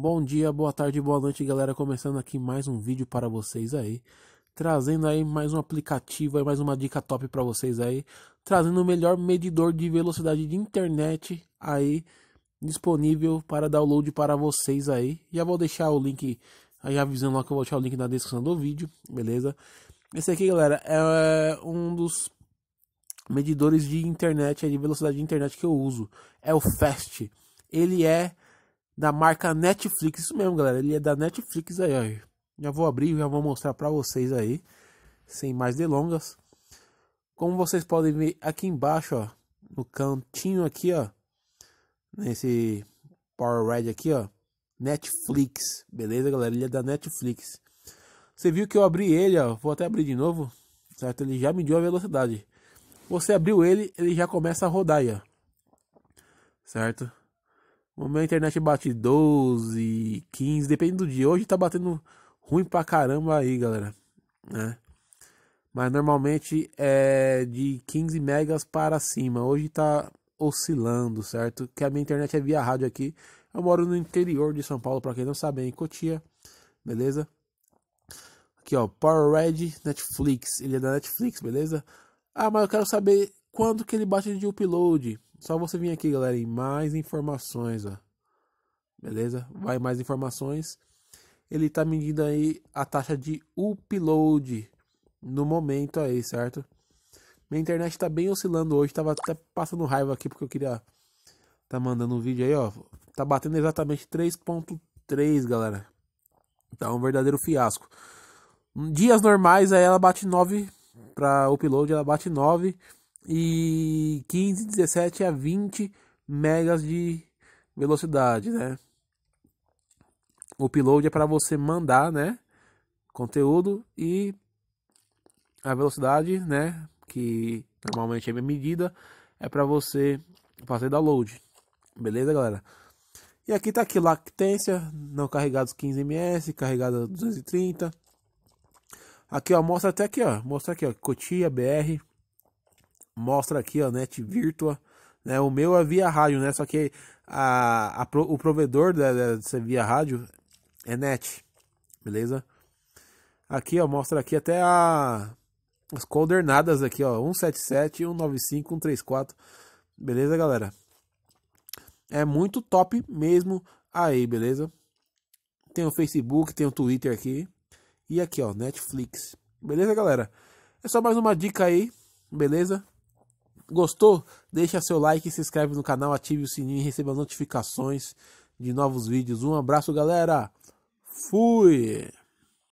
Bom dia, boa tarde, boa noite, galera. Começando aqui mais um vídeo para vocês aí, trazendo aí mais um aplicativo, mais uma dica top para vocês aí, trazendo o melhor medidor de velocidade de internet aí disponível para download para vocês aí. Já vou deixar o link aí avisando lá que eu vou deixar o link na descrição do vídeo, beleza? Esse aqui, galera, é um dos medidores de internet, de velocidade de internet que eu uso, é o Fast. Ele é da marca Netflix. Isso mesmo, galera. Ele é da Netflix aí, ó. Já vou abrir e já vou mostrar para vocês aí, sem mais delongas. Como vocês podem ver aqui embaixo, ó, no cantinho aqui, ó, nesse Power Red aqui, ó, Netflix. Beleza, galera? Ele é da Netflix. Você viu que eu abri ele, ó. Vou até abrir de novo. Certo? Ele já mediu a velocidade. Você abriu ele, ele já começa a rodar aí, ó. Certo? O meu internet bate 12, 15, depende do dia. Hoje tá batendo ruim pra caramba aí, galera. Né? Mas normalmente é de 15 megas para cima. Hoje tá oscilando, certo? Que a minha internet é via rádio aqui. Eu moro no interior de São Paulo, para quem não sabe, é em Cotia. Beleza? Aqui, ó, Power Red Netflix. Ele é da Netflix, beleza? Ah, mas eu quero saber quando que ele bate de upload. Só você vir aqui, galera, em mais informações, ó. Beleza? Vai mais informações. Ele tá medindo aí a taxa de upload no momento aí, certo? Minha internet tá bem oscilando hoje, tava até passando raiva aqui porque eu queria tá mandando um vídeo aí, ó. Tá batendo exatamente 3.3, galera. Tá um verdadeiro fiasco. Dias normais aí ela bate 9 para upload, ela bate 9 e 15, 17 a 20 megas de velocidade, né? O upload é para você mandar, né, conteúdo e a velocidade, né, que normalmente é medida, é para você fazer download. Beleza, galera? E aqui tá aqui latência não carregados 15 ms, carregada 230. Aqui ó, mostra até aqui ó, mostra aqui ó, Cotia BR mostra aqui, ó, Net Virtua. Né? O meu é via rádio, né? Só que a, a o provedor da, dessa via rádio é Net, beleza? Aqui, ó, mostra aqui até a, as coordenadas aqui, ó, 177, 195, 134, beleza, galera? É muito top mesmo aí, beleza? Tem o Facebook, tem o Twitter aqui e aqui, ó, Netflix. Beleza, galera? É só mais uma dica aí, beleza? Gostou? Deixa seu like, se inscreve no canal, ative o sininho e receba notificações de novos vídeos. Um abraço, galera. Fui!